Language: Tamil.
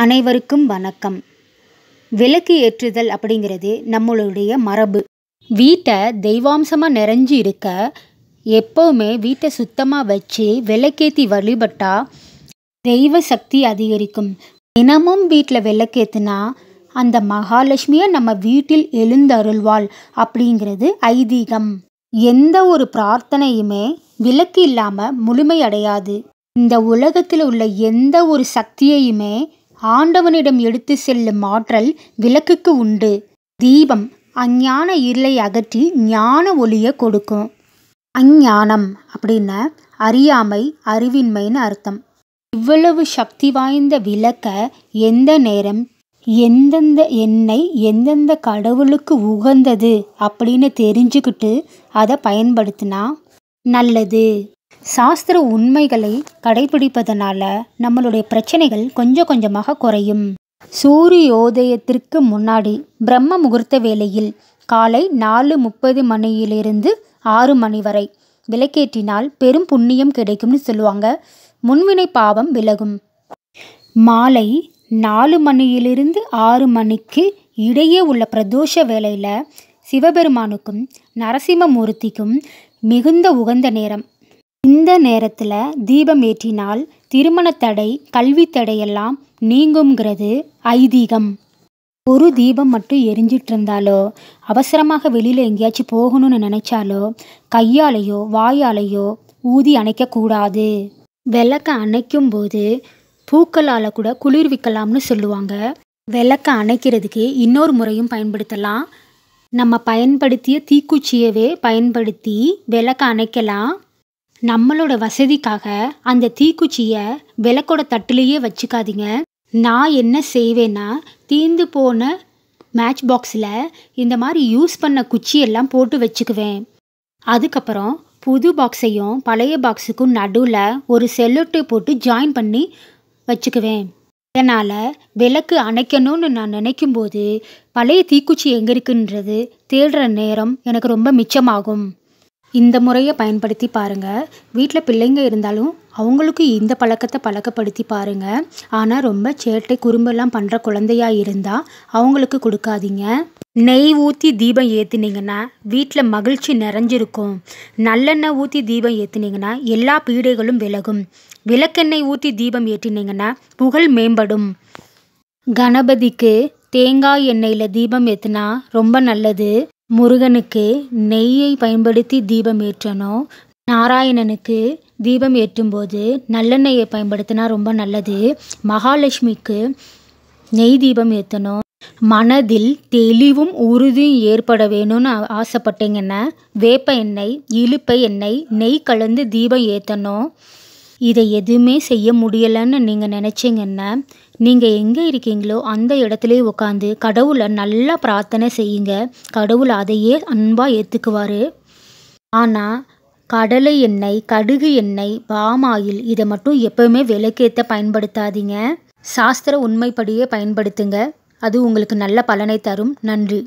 அனைவருக்கும் வணக்கம் விளக்கு ஏற்றுதல் அப்படிங்கிறது நம்மளுடைய மரபு வீட்டை தெய்வாம்சமாக நிறைஞ்சு இருக்க எப்போவுமே வீட்டை சுத்தமாக வச்சு விளக்கேற்றி வழிபட்டால் தெய்வ சக்தி அதிகரிக்கும் தினமும் வீட்டில் விளக்கேற்றுனா அந்த மகாலட்சுமியை நம்ம வீட்டில் எழுந்தருள்வாள் அப்படிங்கிறது ஐதீகம் எந்த ஒரு பிரார்த்தனையுமே விளக்கு இல்லாமல் முழுமையடையாது இந்த உலகத்தில் உள்ள எந்த ஒரு சக்தியையுமே ஆண்டவனிடம் எடுத்து செல்லும் ஆற்றல் விளக்குக்கு உண்டு தீபம் அஞ்ஞான இருளை அகற்றி ஞான ஒளியை கொடுக்கும் அஞ்ஞானம் அப்படின்ன அறியாமை அறிவின்மைன்னு அர்த்தம் இவ்வளவு சக்தி வாய்ந்த விளக்க எந்த நேரம் எந்தெந்த எண்ணெய் எந்தெந்த கடவுளுக்கு உகந்தது அப்படின்னு தெரிஞ்சுக்கிட்டு அதை பயன்படுத்தினா நல்லது சாஸ்திர உண்மைகளை கடைபிடிப்பதனால நம்மளுடைய பிரச்சனைகள் கொஞ்சம் கொஞ்சமாக குறையும் சூரியோதயத்திற்கு முன்னாடி பிரம்ம முகூர்த்த வேளையில் காலை நாலு முப்பது மணியிலிருந்து ஆறு மணி வரை விளக்கேற்றினால் பெரும் புண்ணியம் கிடைக்கும்னு சொல்லுவாங்க முன்வினை பாவம் விலகும் மாலை நாலு மணியிலிருந்து ஆறு மணிக்கு இடையே உள்ள பிரதோஷ வேளையில் சிவபெருமானுக்கும் நரசிம்மமூர்த்திக்கும் மிகுந்த உகந்த நேரம் இந்த நேரத்தில் தீபம் ஏற்றினால் திருமணத்தடை தடையெல்லாம் நீங்கும்ங்கிறது ஐதீகம் ஒரு தீபம் மட்டும் எரிஞ்சிட்டு இருந்தாலோ அவசரமாக வெளியில் எங்கேயாச்சும் போகணும்னு நினச்சாலோ கையாலேயோ வாயாலேயோ ஊதி அணைக்கக்கூடாது விளக்க அணைக்கும் போது பூக்களால் கூட குளிர்விக்கலாம்னு சொல்லுவாங்க விளக்க அணைக்கிறதுக்கு இன்னொரு முறையும் பயன்படுத்தலாம் நம்ம பயன்படுத்திய தீக்குச்சியவே பயன்படுத்தி விளக்க அணைக்கலாம் நம்மளோட வசதிக்காக அந்த தீக்குச்சியை விளக்கோட தட்டுலேயே வச்சுக்காதீங்க நான் என்ன செய்வேன்னா தீர்ந்து போன மேட்ச் பாக்ஸில் இந்த மாதிரி யூஸ் பண்ண குச்சியெல்லாம் போட்டு வச்சுக்குவேன் அதுக்கப்புறம் புது பாக்ஸையும் பழைய பாக்ஸுக்கும் நடுவில் ஒரு செல்லோட்டை போட்டு ஜாயின் பண்ணி வச்சுக்குவேன் இதனால் விளக்கு அணைக்கணும்னு நான் நினைக்கும் போது பழைய தீக்குச்சி எங்கே இருக்குன்றது தேடுற நேரம் எனக்கு ரொம்ப மிச்சமாகும் இந்த முறையை பயன்படுத்தி பாருங்கள் வீட்டில் பிள்ளைங்க இருந்தாலும் அவங்களுக்கு இந்த பழக்கத்தை பழக்கப்படுத்தி பாருங்கள் ஆனால் ரொம்ப சேட்டை குறும்பெல்லாம் பண்ணுற குழந்தையாக இருந்தால் அவங்களுக்கு கொடுக்காதீங்க நெய் ஊற்றி தீபம் ஏற்றுனீங்கன்னா வீட்டில் மகிழ்ச்சி நிறைஞ்சிருக்கும் நல்லெண்ணெய் ஊற்றி தீபம் ஏற்றினீங்கன்னா எல்லா பீடைகளும் விலகும் விளக்கெண்ணெய் ஊற்றி தீபம் ஏற்றினீங்கன்னா புகழ் மேம்படும் கணபதிக்கு தேங்காய் எண்ணெயில் தீபம் ஏற்றுனா ரொம்ப நல்லது முருகனுக்கு நெய்யை பயன்படுத்தி தீபம் ஏற்றணும் நாராயணனுக்கு தீபம் ஏற்றும்போது நல்லெண்ணெயை பயன்படுத்தினா ரொம்ப நல்லது மகாலட்சுமிக்கு நெய் தீபம் ஏற்றணும் மனதில் தெளிவும் உறுதியும் ஏற்பட வேணும்னு ஆசைப்பட்டீங்கன்னா வேப்ப எண்ணெய் இழுப்பை எண்ணெய் நெய் கலந்து தீபம் ஏற்றணும் இதை எதுவுமே செய்ய முடியலைன்னு நீங்கள் நினச்சிங்கன்னா நீங்கள் எங்கே இருக்கீங்களோ அந்த இடத்துலேயே உட்காந்து கடவுளை நல்லா பிரார்த்தனை செய்யுங்க கடவுள் அதையே அன்பாக ஏற்றுக்குவார் ஆனால் கடலை எண்ணெய் கடுகு எண்ணெய் பாம் ஆயில் இதை மட்டும் எப்போவுமே விலக்கேற்ற பயன்படுத்தாதீங்க சாஸ்திர உண்மைப்படியே பயன்படுத்துங்க அது உங்களுக்கு நல்ல பலனை தரும் நன்றி